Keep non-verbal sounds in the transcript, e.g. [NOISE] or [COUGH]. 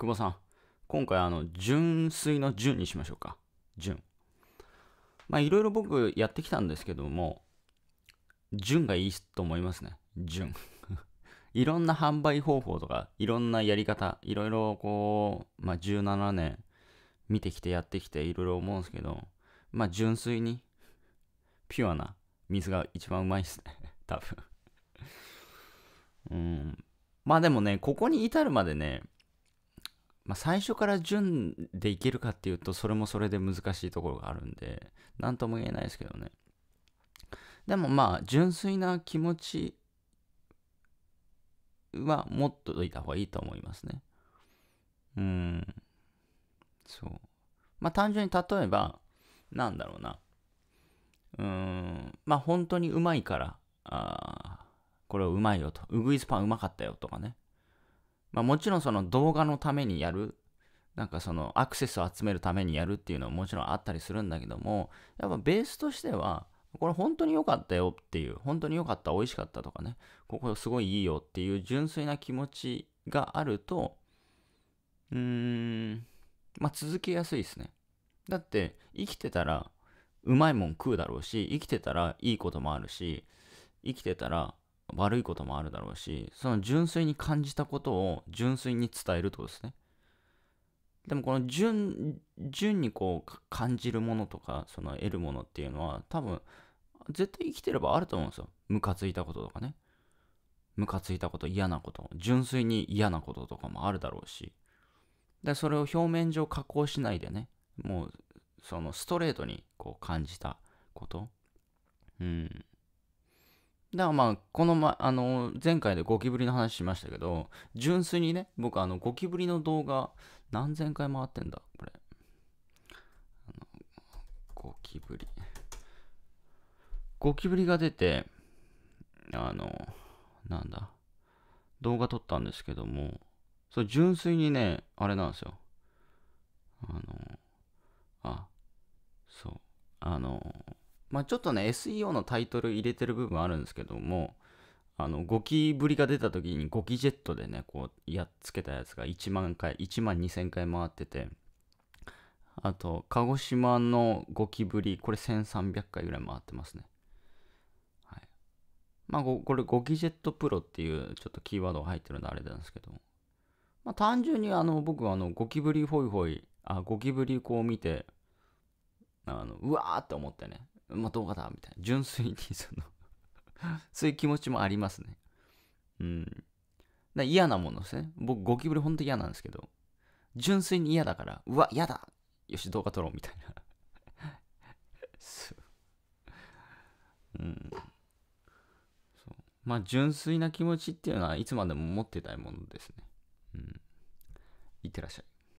久保さん、今回あの、純粋の純にしましょうか。純。まあいろいろ僕やってきたんですけども、純がいいと思いますね。純。[LAUGHS] いろんな販売方法とか、いろんなやり方、いろいろこう、まあ17年見てきてやってきていろいろ思うんですけど、まあ純粋に、ピュアな水が一番うまいっすね。[LAUGHS] 多分。うん。まあでもね、ここに至るまでね、まあ、最初から順でいけるかっていうと、それもそれで難しいところがあるんで、なんとも言えないですけどね。でもまあ、純粋な気持ちは持っといた方がいいと思いますね。うん。そう。まあ単純に例えば、なんだろうな。うん。まあ本当にうまいから、あこれうまいよと。うぐいすパンうまかったよとかね。まあ、もちろんその動画のためにやるなんかそのアクセスを集めるためにやるっていうのはもちろんあったりするんだけどもやっぱベースとしてはこれ本当に良かったよっていう本当に良かった美味しかったとかねここすごいいいよっていう純粋な気持ちがあるとうーんまあ続けやすいですねだって生きてたらうまいもん食うだろうし生きてたらいいこともあるし生きてたら悪いこともあるだろうし、その純粋に感じたことを純粋に伝えることですね。でもこの純、純にこう感じるものとか、その得るものっていうのは多分、絶対生きてればあると思うんですよ。ムカついたこととかね。ムカついたこと、嫌なこと、純粋に嫌なこととかもあるだろうし。で、それを表面上加工しないでね、もう、そのストレートにこう感じたこと。うん。だからまあ、この、前、あの、前回でゴキブリの話しましたけど、純粋にね、僕あの、ゴキブリの動画、何千回回ってんだ、これ。ゴキブリ。ゴキブリが出て、あの、なんだ、動画撮ったんですけども、それ純粋にね、あれなんですよ。あの、あ、そう、あの、まあ、ちょっとね、SEO のタイトル入れてる部分あるんですけども、あの、ゴキブリが出た時にゴキジェットでね、こう、やっつけたやつが1万回、1万2000回回ってて、あと、鹿児島のゴキブリ、これ1300回ぐらい回ってますね。はい。まあ、これ、ゴキジェットプロっていうちょっとキーワードが入ってるんであれなんですけど、まあ、単純にあの、僕はあの、ゴキブリホイホイ、あ、ゴキブリこう見て、あの、うわーって思ってね、まあ、動画だみたいな純粋にその [LAUGHS] そういう気持ちもありますねうん嫌なものですね僕ゴキブリほんと嫌なんですけど純粋に嫌だからうわ嫌だよし動画撮ろうみたいなうんそうまあ純粋な気持ちっていうのはいつまでも持ってたいものですねうんいってらっしゃい